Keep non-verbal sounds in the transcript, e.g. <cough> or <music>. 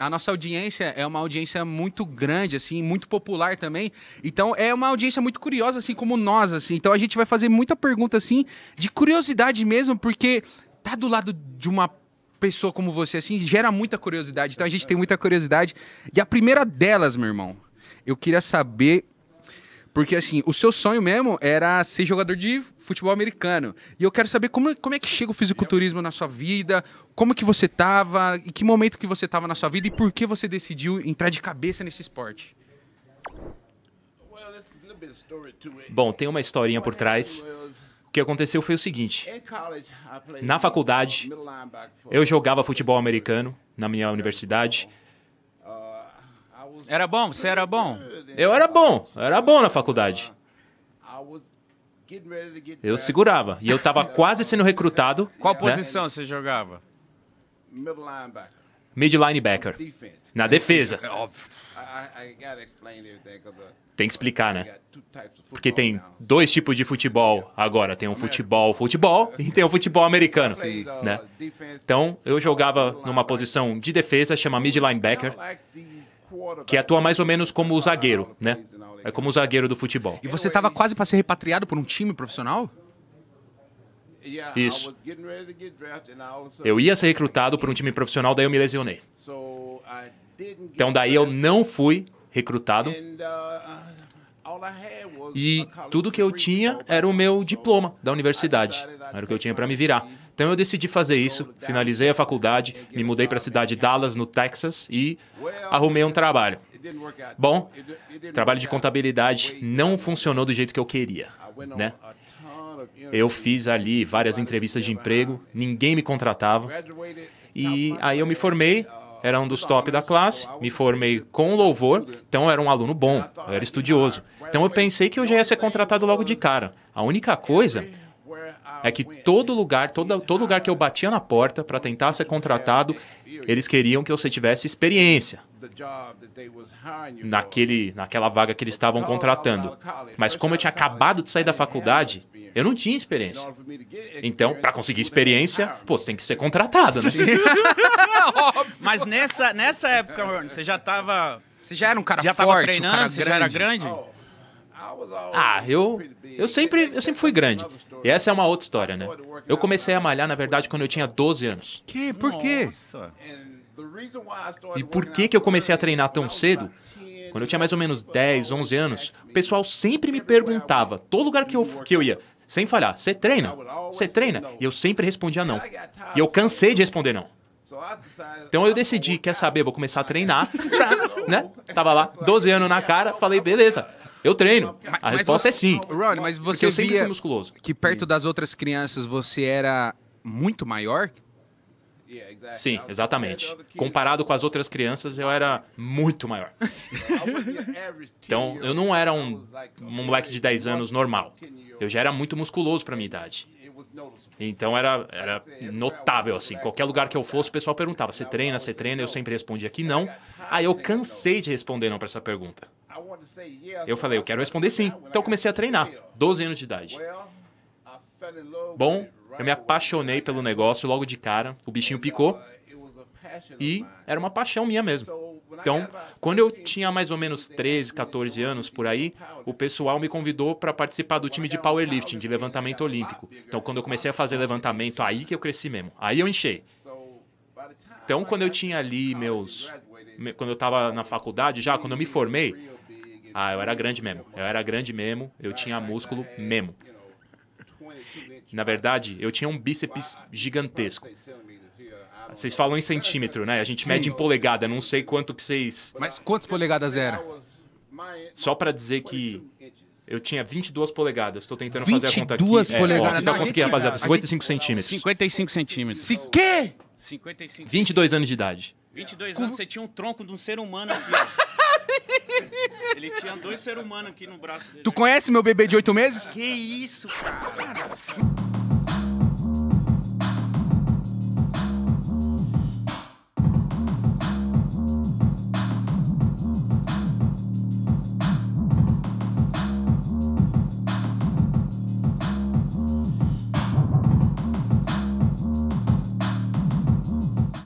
A nossa audiência é uma audiência muito grande, assim, muito popular também. Então é uma audiência muito curiosa, assim como nós, assim. Então a gente vai fazer muita pergunta, assim, de curiosidade mesmo, porque tá do lado de uma pessoa como você, assim, gera muita curiosidade. Então a gente tem muita curiosidade. E a primeira delas, meu irmão, eu queria saber porque, assim, o seu sonho mesmo era ser jogador de futebol americano. E eu quero saber como, como é que chega o fisiculturismo na sua vida, como que você tava, em que momento que você tava na sua vida e por que você decidiu entrar de cabeça nesse esporte. Bom, tem uma historinha por trás. O que aconteceu foi o seguinte: na faculdade, eu jogava futebol americano na minha universidade. Era bom? Você era bom? Eu era bom. Eu era bom na faculdade. Eu segurava. E eu estava quase sendo recrutado. Qual né? posição você jogava? Mid linebacker. Na defesa. <laughs> Uh, tem que explicar, né? Porque tem dois tipos de futebol agora. Tem um futebol futebol <laughs> e tem um futebol americano. Uh, né? Então, eu jogava numa posição de defesa, chama mid linebacker que atua mais ou menos como o zagueiro, né? É como o zagueiro do futebol. E você estava quase para ser repatriado por um time profissional? Isso. Eu ia ser recrutado por um time profissional, daí eu me lesionei. Então daí eu não fui recrutado. Uh, e tudo que eu tinha era o meu diploma da universidade. Era o que eu tinha para me virar. Então eu decidi fazer isso, finalizei a faculdade, me mudei para a cidade de Dallas, no Texas, e arrumei um trabalho. Bom, trabalho de contabilidade não funcionou do jeito que eu queria, né? Eu fiz ali várias entrevistas de emprego, ninguém me contratava. E aí eu me formei, era um dos top da classe, me formei com louvor, então eu era um aluno bom, eu era estudioso. Então eu pensei que eu já ia ser contratado logo de cara. A única coisa é que todo lugar, todo, todo lugar que eu batia na porta para tentar ser contratado, eles queriam que você tivesse experiência naquele, naquela vaga que eles estavam contratando. Mas como eu tinha acabado de sair da faculdade, eu não tinha experiência. Então, para conseguir experiência, pô, você tem que ser contratado, né? <laughs> Mas nessa, nessa época, você já estava Você já era um cara já forte, tava treinando, um cara você grande. já era grande? Ah, eu, eu, sempre, eu sempre fui grande. E essa é uma outra história, né? Eu comecei a malhar, na verdade, quando eu tinha 12 anos. Que? Por quê? E por que, que eu comecei a treinar tão cedo? Quando eu tinha mais ou menos 10, 11 anos, o pessoal sempre me perguntava, todo lugar que eu, que eu ia, sem falhar, você treina? Você treina? E eu sempre respondia não. E eu cansei de responder não. Então eu decidi, quer saber, vou começar a treinar, né? Tava lá, 12 anos na cara, falei, beleza, eu treino. Mas, a resposta é sim. Ronnie, mas você eu sempre fui musculoso. Que perto das outras crianças você era muito maior? Sim, exatamente. Comparado com as outras crianças, eu era muito maior. <laughs> <laughs> então, eu não era um, um moleque de 10 anos normal. Eu já era muito musculoso para minha idade. Então era, era notável, assim. Qualquer lugar que eu fosse, o pessoal perguntava: você treina, você treina? Eu sempre respondia que não. <laughs> Aí eu cansei de responder não para essa pergunta. Eu falei, eu quero responder sim. Então eu comecei a treinar, 12 anos de idade. Bom, eu me apaixonei pelo negócio logo de cara, o bichinho picou uh, e era uma paixão minha mesmo. Então, quando eu tinha mais ou menos 13, 14 anos por aí, o pessoal me convidou para participar do time de powerlifting, de levantamento olímpico. Então, quando eu comecei a fazer levantamento, aí que eu cresci mesmo. Aí eu enchei. Então, quando eu tinha ali meus quando eu estava na faculdade já, quando eu me formei, ah, eu era grande mesmo. Eu era grande mesmo, eu tinha músculo mesmo. Na verdade, eu tinha um bíceps gigantesco. Vocês falam em centímetro, né? A gente Sim. mede em polegada, não sei quanto que vocês. Mas quantas polegadas era? Só para dizer que eu tinha 22 polegadas. Estou tentando fazer a conta aqui. 22 polegadas. É, ó, não, eu consegui, rapaziada. 55 centímetros. 55 centímetros. Se quê? 55 22 anos de idade. 22 Como? anos, você tinha um tronco de um ser humano aqui, <laughs> Ele tinha dois seres humanos aqui no braço dele. Tu conhece meu bebê de 8 meses? Que isso, cara?